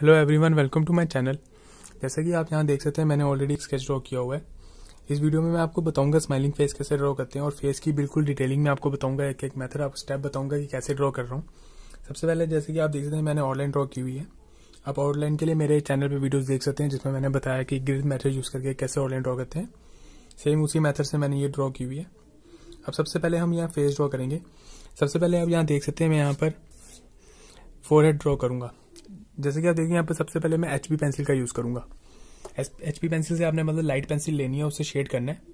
hello everyone welcome to my channel जैसा कि आप यहाँ देख सकते हैं मैंने ऑलरेडी स्केच ड्रॉ किया हुआ है इस वीडियो में मैं आपको बताऊंगा स्माइलिंग फेस कैसे ड्रॉ करते हैं और फेस की बिल्कुल डिटेलिंग में आपको बताऊंगा एक एक मेथड आपको स्टेप बताऊंगा कि कैसे ड्रॉ कर रहा हूँ सबसे पहले जैसे कि आप देख सकते हैं मैंने ऑनलाइन ड्रॉ की हुई है आप ऑनलाइन के लिए मेरे चैनल पर वीडियोज देख सकते हैं जिसमें मैंने बताया कि ग्रिथ मैथड यूज करके कैसे ऑनलाइन ड्रॉ करते हैं सेम उसी मैथड से मैंने ये ड्रॉ की हुई है अब सबसे पहले हम यहाँ फेस ड्रॉ करेंगे सबसे पहले आप यहाँ देख सकते हैं मैं यहाँ पर फोर हेड ड्रॉ करूंगा जैसे कि आप देखिए यहाँ पर सबसे पहले मैं एच पेंसिल का यूज़ करूँगा एच पेंसिल से आपने मतलब लाइट पेंसिल लेनी है उससे शेड करना है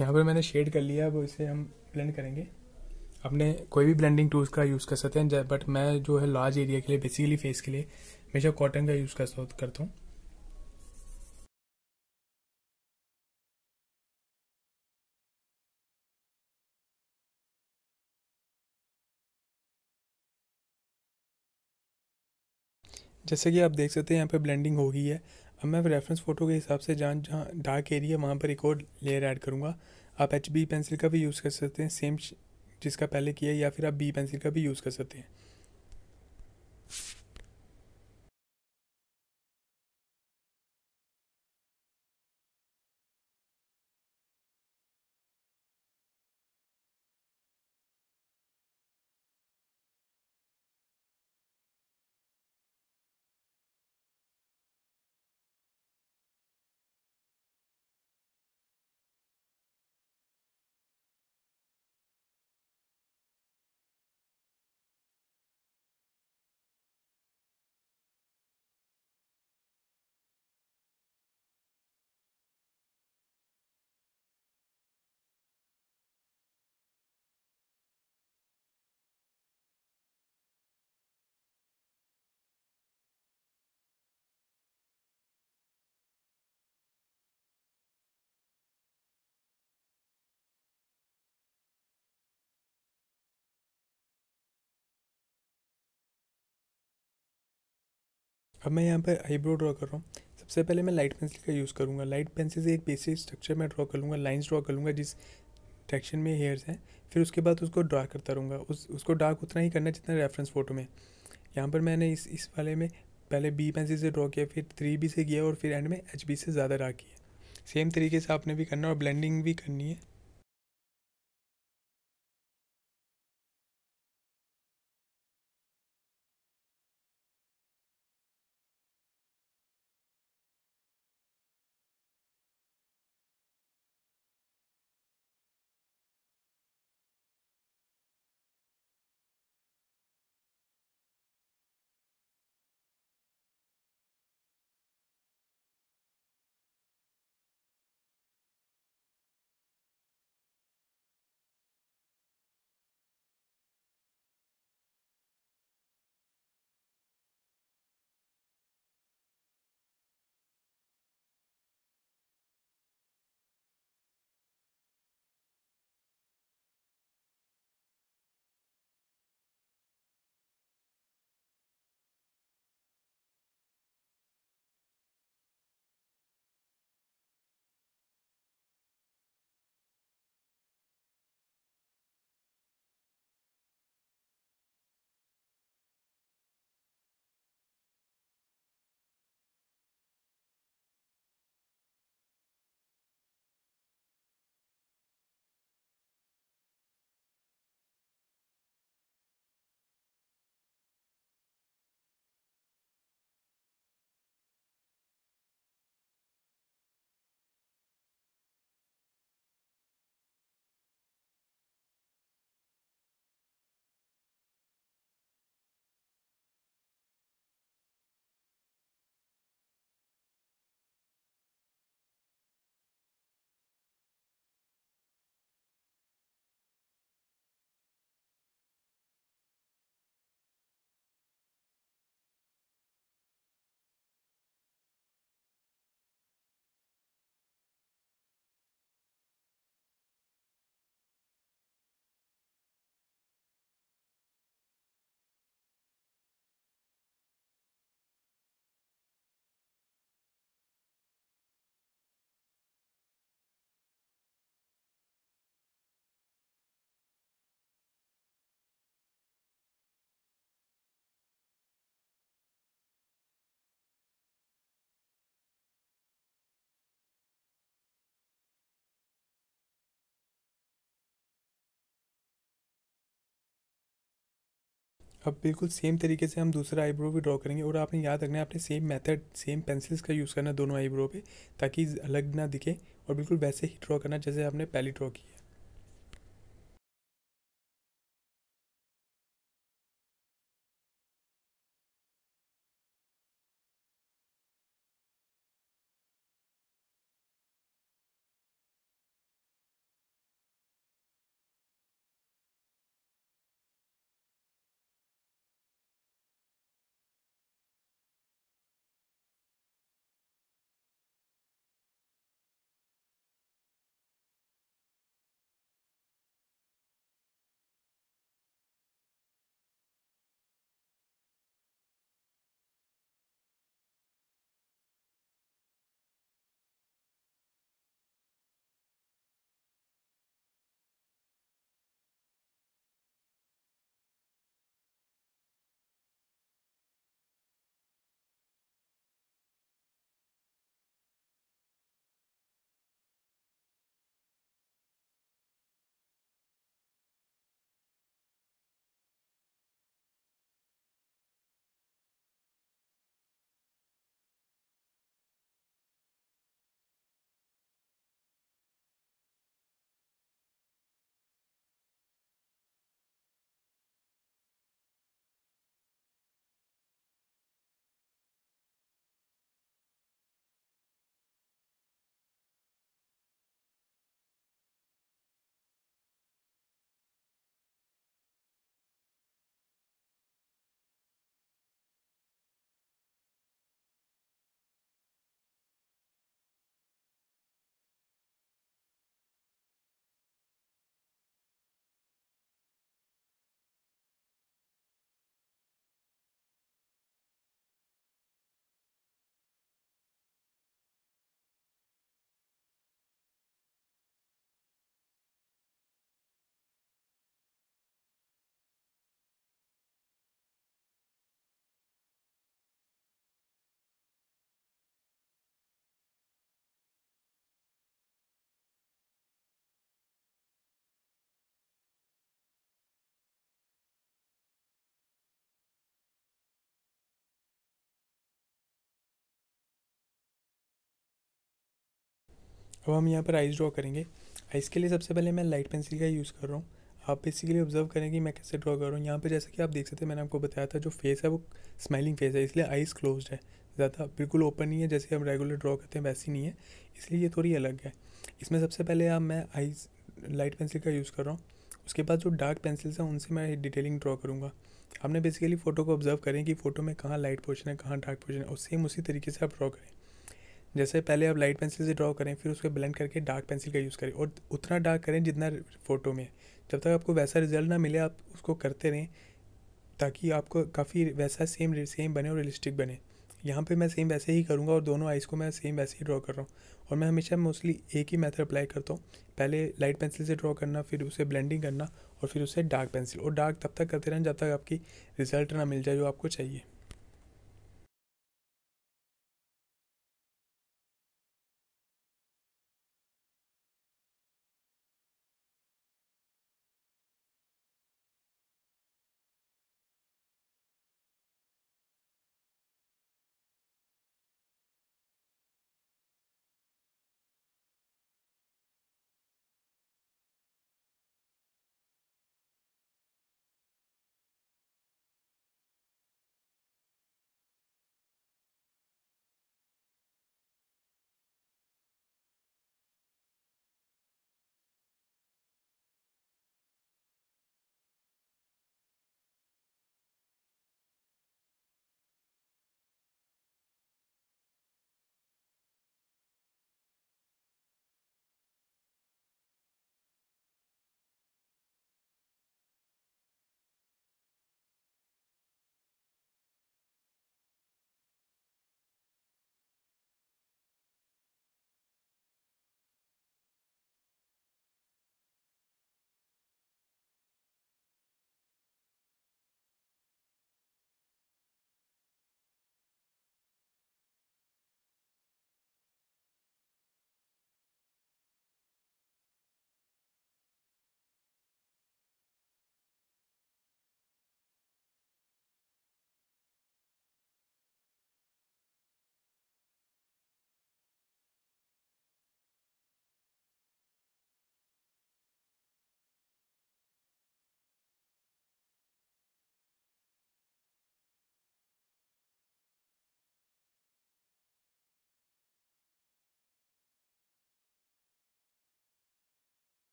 यहाँ पर मैंने शेड कर लिया अब इसे हम ब्लेंड करेंगे अपने कोई भी ब्लेंडिंग टूल्स का यूज़ कर सकते हैं बट मैं जो है लार्ज एरिया के लिए बेसिकली फेस के लिए हमेशा कॉटन का यूज़ करता हूँ जैसे कि आप देख सकते हैं यहाँ पे ब्लेंडिंग हो गई है अब मैं रेफरेंस फ़ोटो के हिसाब से जहाँ जहाँ डार्क एरिया वहाँ पर एक और लेयर ऐड करूँगा आप एच बी पेंसिल का भी यूज़ कर सकते हैं सेम जिसका पहले किया या फिर आप बी पेंसिल का भी यूज़ कर सकते हैं अब मैं यहाँ पर आईब्रो ड्रॉ कर रहा हूँ सबसे पहले मैं लाइट पेंसिल का यूज़ करूँगा लाइट पेंसिल से एक बेसिक स्ट्रक्चर मैं ड्रॉ कर लूँगा लाइन्स ड्रॉ कर लूँगा जिस डायरेक्शन में हेयर्स हैं फिर उसके बाद उसको ड्रा करता रहूँगा उस उसको डार्क उतना ही करना जितना रेफरेंस फ़ोटो में यहाँ पर मैंने इस इस वाले में पहले बी पेंसिल से ड्रॉ किया फिर थ्री बी से किया और फिर एंड में एच बी से ज़्यादा डार्क किया सेम तरीके से आपने भी करना और ब्लेंडिंग भी करनी है अब बिल्कुल सेम तरीके से हम दूसरा आईब्रो भी ड्रॉ करेंगे और आपने याद रखना है आपने सेम मेथड सेम पेंसिल्स का यूज़ करना दोनों आईब्रो पे ताकि अलग ना दिखे और बिल्कुल वैसे ही ड्रॉ करना जैसे आपने पहले ड्रॉ किया अब हम यहाँ पर आइस ड्रॉ करेंगे आइस के लिए सबसे पहले मैं लाइट पेंसिल का यूज़ कर रहा हूँ आप बेसिकली ऑब्जर्व करें कि मैं कैसे ड्रॉ कर रहा हूँ यहाँ पर जैसे कि आप देख सकते हैं मैंने आपको बताया था जो फेस है वो स्माइलिंग फेस है इसलिए आइस क्लोज है ज़्यादा बिल्कुल ओपन नहीं है जैसे हम रेगुलर ड्रॉ करते हैं वैसी नहीं है इसलिए ये थोड़ी अलग है इसमें सबसे पहले आप मैं आइस लाइट पेंसिल का यूज़ कर रहा हूँ उसके बाद जो डार्क पेंसिल्स हैं उनसे मैं डिटेलिंग ड्रॉ करूँगा आपने बेसिकली फ़ोटो को ऑब्जर्व करें कि फ़ोटो में कहाँ लाइट पोर्शन है कहाँ डार्क पोर्शन है और सेम उसी तरीके से आप ड्रॉ करें जैसे पहले आप लाइट पेंसिल से ड्रॉ करें फिर उसको ब्लेंड करके डार्क पेंसिल का यूज़ करें और उतना डार्क करें जितना फ़ोटो में जब तक आपको वैसा रिजल्ट ना मिले आप उसको करते रहें ताकि आपको काफ़ी वैसा सेम सेम बने और रियलिस्टिक बने यहाँ पे मैं सेम वैसे ही करूँगा और दोनों आइज़ को मैं सेम वैसे ही ड्रॉ कर रहा हूँ और मैं हमेशा मोस्टली एक ही मेथड अप्लाई करता हूँ पहले लाइट पेंसिल से ड्रॉ करना फिर उसे ब्लेंडिंग करना और फिर उसे डार्क पेंसिल और डार्क तब तक करते रहना जब तक आपकी रिज़ल्ट ना मिल जाए जो आपको चाहिए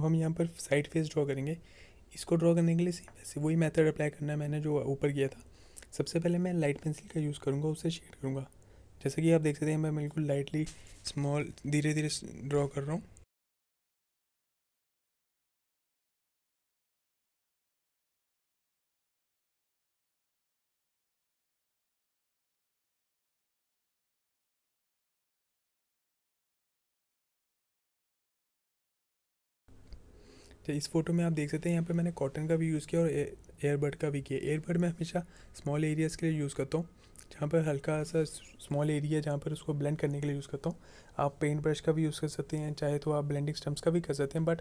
अब हम यहाँ पर साइड फेस ड्रॉ करेंगे इसको ड्रॉ करने के लिए सेम वही मेथड अप्लाई करना है मैंने जो ऊपर किया था सबसे पहले मैं लाइट पेंसिल का यूज़ करूँगा उससे शेड करूँगा जैसे कि आप देख सकते हैं मैं बिल्कुल लाइटली स्मॉल धीरे धीरे ड्रॉ कर रहा हूँ तो इस फोटो में आप देख सकते हैं यहाँ पे मैंने कॉटन का भी यूज़ किया और एयरबड का भी किया एयरबड मैं हमेशा स्मॉल एरियाज़ के लिए यूज़ करता हूँ जहाँ पर हल्का सा स्मॉल एरिया जहाँ पर उसको ब्लेंड करने के लिए यूज़ करता हूँ आप पेंट ब्रश का भी यूज़ कर सकते हैं चाहे तो आप ब्लेंडिंग स्टम्प्स का भी कर सकते हैं बट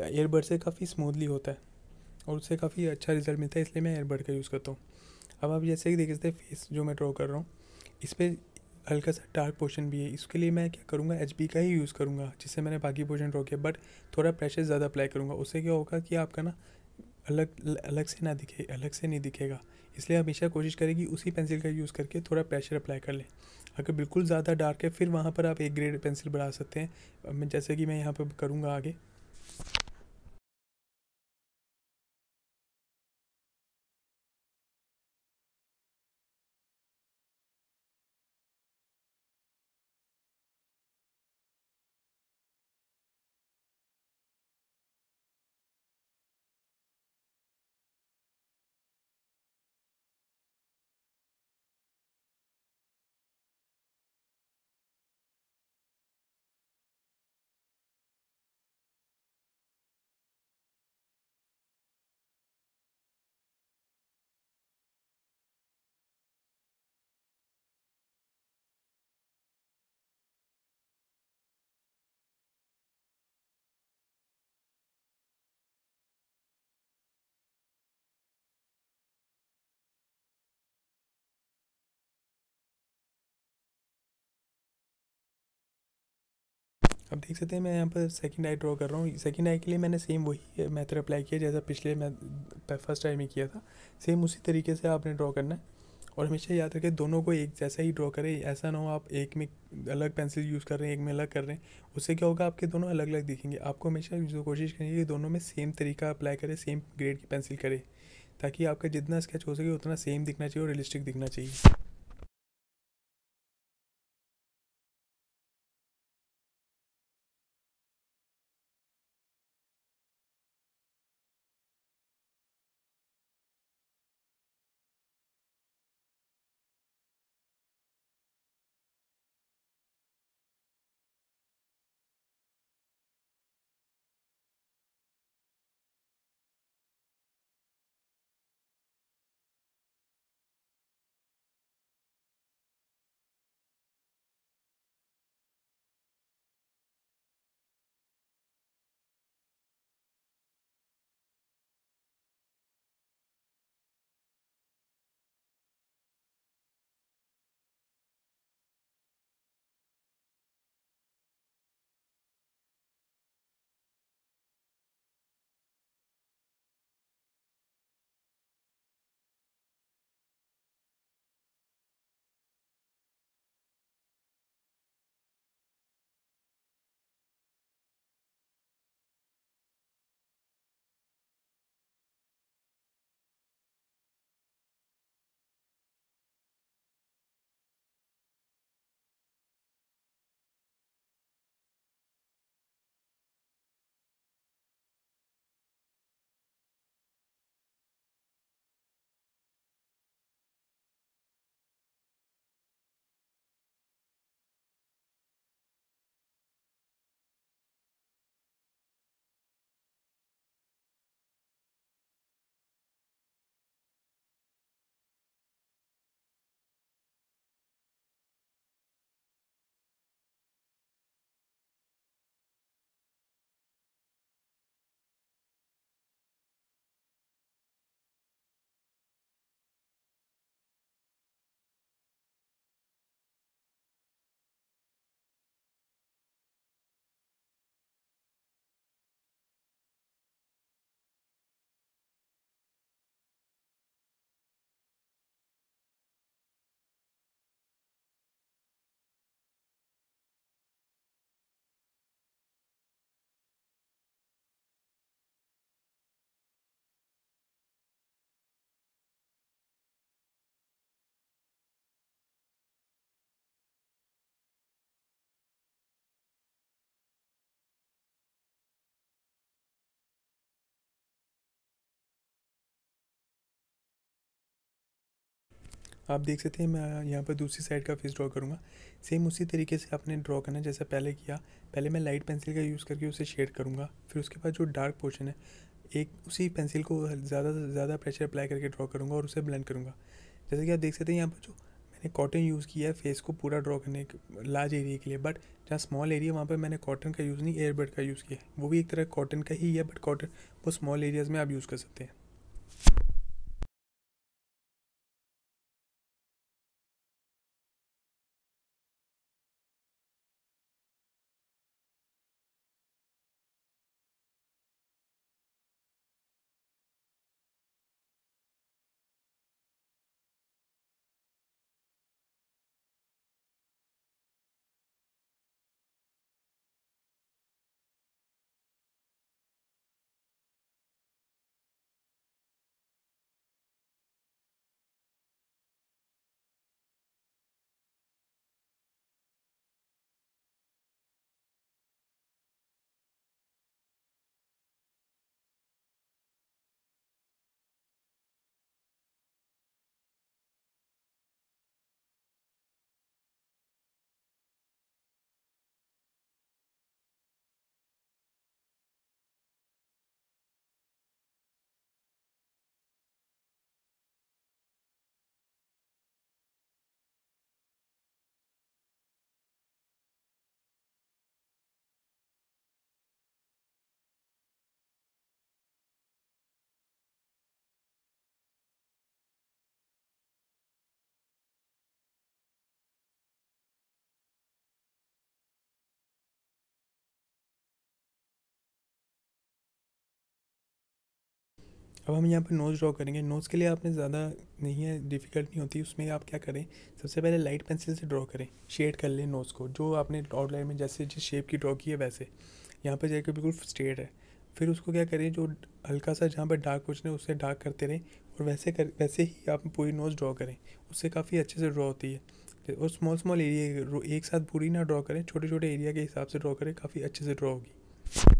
एयरबड से काफ़ी स्मूथली होता है और उससे काफ़ी अच्छा रिजल्ट मिलता है इसलिए मैं एयरबड का यूज़ करता हूँ अब आप जैसे ही देख सकते हैं फेस जो मैं ड्रॉ कर रहा हूँ इस पर हल्का सा डार्क पोर्शन भी है इसके लिए मैं क्या करूँगा एच का ही यूज़ करूँगा जिससे मैंने बाकी पोर्शन ड्रॉ किया बट थोड़ा प्रेशर ज़्यादा अप्लाई करूँगा उससे क्या होगा कि आपका ना अलग अलग से ना दिखे अलग से नहीं दिखेगा इसलिए हमेशा कोशिश करें कि उसी पेंसिल का यूज़ करके थोड़ा प्रेशर अप्लाई कर लें अगर बिल्कुल ज़्यादा डार्क है फिर वहाँ पर आप एक ग्रेड पेंसिल बढ़ा सकते हैं जैसे कि मैं यहाँ पर करूँगा आगे अब देख सकते हैं मैं यहाँ पर सेकंड आई ड्रॉ कर रहा हूँ सेकंड आई के लिए मैंने सेम वही मेथड अप्लाई किया जैसा पिछले फर्स्ट टाइम में किया था सेम उसी तरीके से आपने ड्रॉ करना है और हमेशा याद रखें दोनों को एक जैसा ही ड्रॉ करें ऐसा ना हो आप एक में अलग पेंसिल यूज़ कर रहे हैं एक में अलग कर रहे हैं उससे क्या होगा आपके दोनों अलग अलग दिखेंगे आपको हमेशा जो कोशिश करेंगे कि दोनों में सेम तरीका अप्लाई करें सेम ग्रेड की पेंसिल करें ताकि आपका जितना स्केच हो सके उतना सेम दिखना चाहिए और रियलिस्टिक दिखना चाहिए आप देख सकते हैं मैं यहाँ पर दूसरी साइड का फेस ड्रॉ करूँगा सेम उसी तरीके से आपने ड्रॉ करना जैसा पहले किया पहले मैं लाइट पेंसिल का यूज़ करके उसे शेड करूँगा फिर उसके बाद जो डार्क पोर्शन है एक उसी पेंसिल को ज़्यादा से ज़्यादा प्रेशर अप्लाई करके ड्रॉ करूँगा और उसे ब्लेंड करूँगा जैसे कि आप देख सकते हैं यहाँ पर जो मैंने कॉटन यूज़ किया है फेस को पूरा ड्रॉ करने लार्ज एरिया के लिए बट जहाँ स्मॉल एरिया वहाँ पर मैंने कॉटन का यूज़ नहीं एयरबड का यूज़ किया वो भी एक तरह कॉटन का ही है बट कॉटन वो स्मॉल एरियाज़ में आप यूज़ कर सकते हैं अब हम यहाँ पर नोज़ ड्रॉ करेंगे नोज़ के लिए आपने ज़्यादा नहीं है डिफ़िकल्ट नहीं होती उसमें आप क्या करें सबसे पहले लाइट पेंसिल से ड्रॉ करें शेड कर लें नोज़ को जो आपने आउटलाइन में जैसे जिस शेप की ड्रॉ की है वैसे यहाँ पर जाकर बिल्कुल स्ट्रेट है फिर उसको क्या करें जो हल्का सा जहाँ पर डार्क रहे उससे डार्क करते रहें और वैसे कर वैसे ही आप पूरी नोज़ ड्रॉ करें उससे काफ़ी अच्छे से ड्रॉ होती है और स्मॉल स्मॉल एरिया एक साथ पूरी ना ड्रॉ करें छोटे छोटे एरिया के हिसाब से ड्रॉ करें काफ़ी अच्छे से ड्रॉ होगी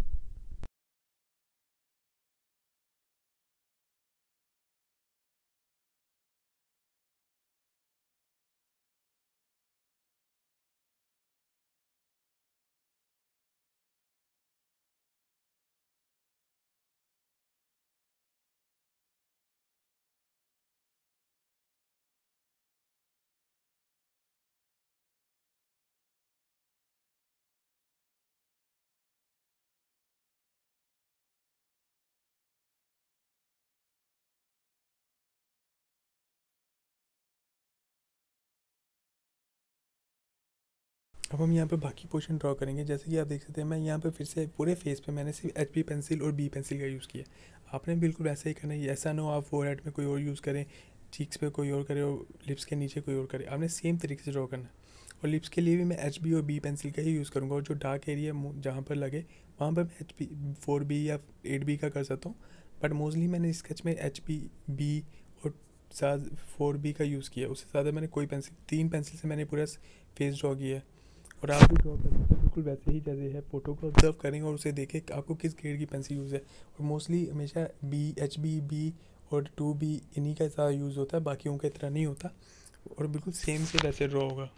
अब हम यहाँ पे बाकी पोर्शन ड्रॉ करेंगे जैसे कि आप देख सकते हैं मैं यहाँ पे फिर से पूरे फेस पे मैंने सिर्फ एच पेंसिल और बी पेंसिल का यूज़ किया आपने बिल्कुल वैसा ही करना है ऐसा ना हो आप फोर में कोई और यूज़ करें चीक्स पे कोई और करें और लिप्स के नीचे कोई और करे आपने सेम तरीके से ड्रॉ करना है और लिप्स के लिए भी मैं एच और बी पेंसिल का ही यूज़ करूँगा और जो डार्क एरिया जहाँ पर लगे वहाँ पर मैं एच बी फोर बी या एट बी का कर सकता हूँ बट मोस्टली मैंने स्केच में एच बी बी और साथ फोर बी का यूज़ किया उससे ज़्यादा मैंने कोई पेंसिल तीन पेंसिल से मैंने पूरा फेस ड्रॉ किया है और आप भी ड्रॉ हैं बिल्कुल वैसे ही जैसे है फोटो को ऑब्जर्व करेंगे और उसे देखें कि आपको किस ग्रेड की पेंसिल यूज़ है और मोस्टली हमेशा बी एच बी बी और टू बी इन्हीं का यूज़ होता है बाकी का इतना नहीं होता और बिल्कुल सेम से वैसे ड्रॉ होगा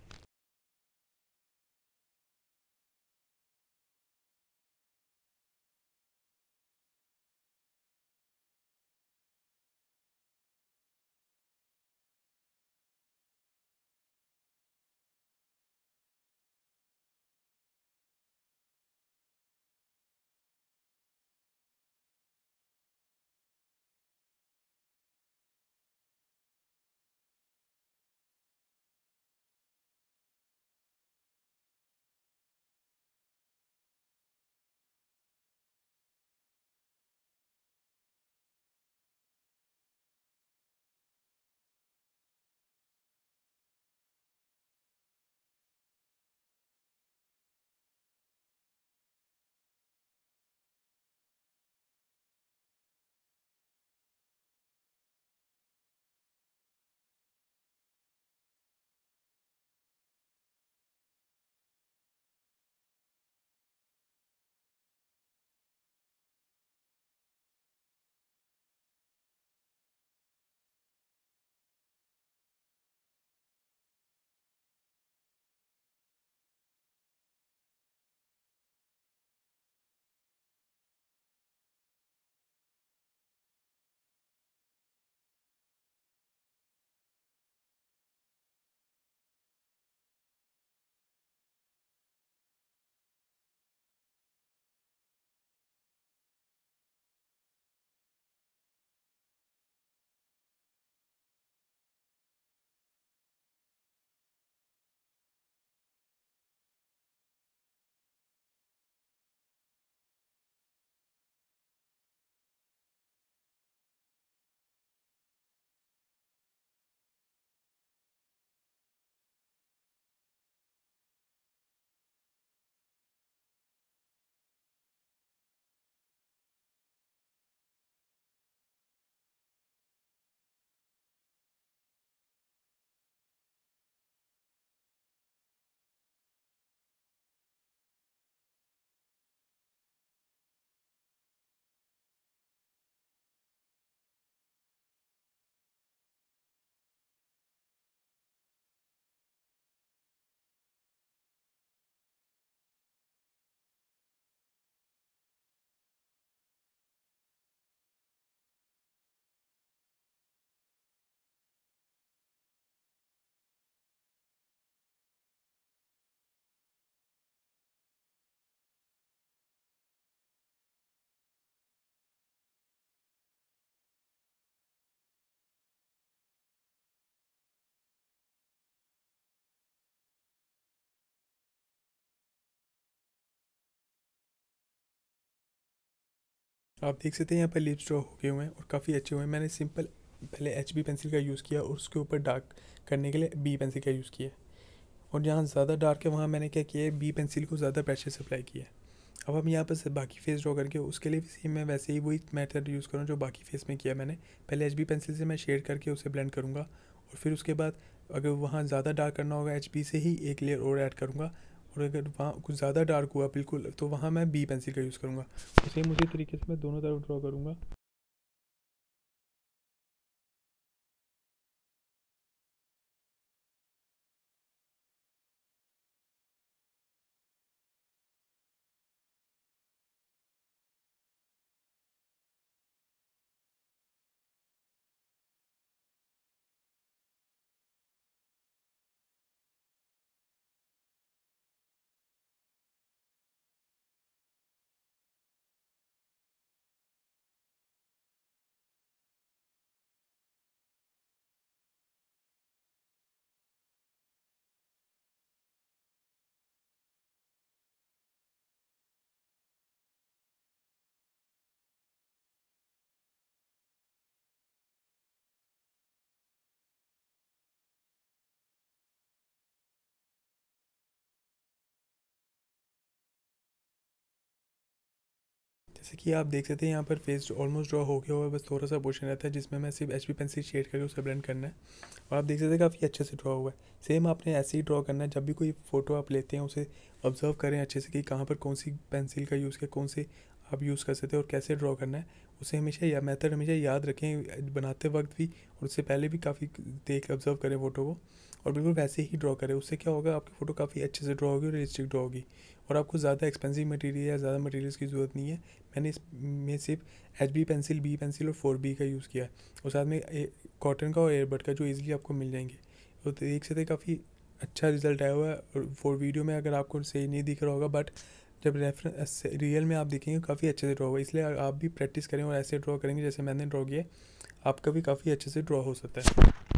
आप देख सकते हैं यहाँ पर लिप्स ड्रॉ हो गए हुए हैं और काफ़ी अच्छे हुए हैं मैंने सिंपल पहले एच बी पेंसिल का यूज़ किया और उसके ऊपर डार्क करने के लिए बी पेंसिल का यूज़ किया और जहाँ ज़्यादा डार्क है वहाँ मैंने क्या किया है बी पेंसिल को ज़्यादा प्रेशर से अप्लाई किया है अब हम यहाँ पर बाकी फेस ड्रॉ करके उसके लिए भी सेम मैं वैसे ही वही मेथड यूज़ करूँ जो बाकी फेस में किया मैंने पहले एच पेंसिल से मैं शेड करके उसे ब्लेंड करूँगा और फिर उसके बाद अगर वहाँ ज़्यादा डार्क करना होगा एच से ही एक लेयर और ऐड करूँगा और अगर वहाँ कुछ ज़्यादा डार्क हुआ बिल्कुल तो वहाँ मैं बी पेंसिल का यूज़ करूँगा तो सेम उसी तरीके से मैं दोनों तरफ ड्रॉ करूँगा जैसे कि आप देख सकते हैं यहाँ पर फेस ऑलमोस्ट ड्रॉ हो गया हुआ है बस थोड़ा सा पोर्शन रहता है जिसमें मैं सिर्फ एच पी पेंसिल शेड करके उसे ब्लेंड करना है और आप देख सकते हैं काफ़ी अच्छे से ड्रॉ हुआ है सेम आपने ऐसे ही ड्रॉ करना है जब भी कोई फ़ोटो आप लेते हैं उसे ऑब्जर्व करें अच्छे से कि कहाँ पर कौन सी पेंसिल का यूज़ किया कौन से आप यूज़ कर सकते हैं और कैसे ड्रॉ करना है उसे हमेशा या मेथड हमेशा याद रखें बनाते वक्त भी और उससे पहले भी काफ़ी देख ऑब्जर्व करें फ़ोटो को और बिल्कुल वैसे ही ड्रॉ करें उससे क्या होगा आपकी फ़ोटो काफ़ी अच्छे से ड्रॉ होगी और रियलिस्टिक ड्रॉ होगी और आपको ज़्यादा एक्सपेंसिव मटेरियल या ज़्यादा मटेरियल्स की ज़रूरत नहीं है मैंने इसमें सिर्फ H B pencil B pencil और फोर बी का यूज़ किया है और साथ में कॉटन का और एयरबड का जो ईजिली आपको मिल जाएंगे और देख तो सकते काफ़ी अच्छा रिजल्ट आया हुआ है और फोर वीडियो में अगर आपको सही नहीं दिख रहा होगा बट जब रेफरेंस रियल में आप देखेंगे काफ़ी अच्छे से ड्रॉ होगा इसलिए आप भी प्रैक्टिस करें और ऐसे ड्रॉ करेंगे जैसे मैंने ड्रॉ किया आपका भी काफ़ी अच्छे से ड्रॉ हो सकता है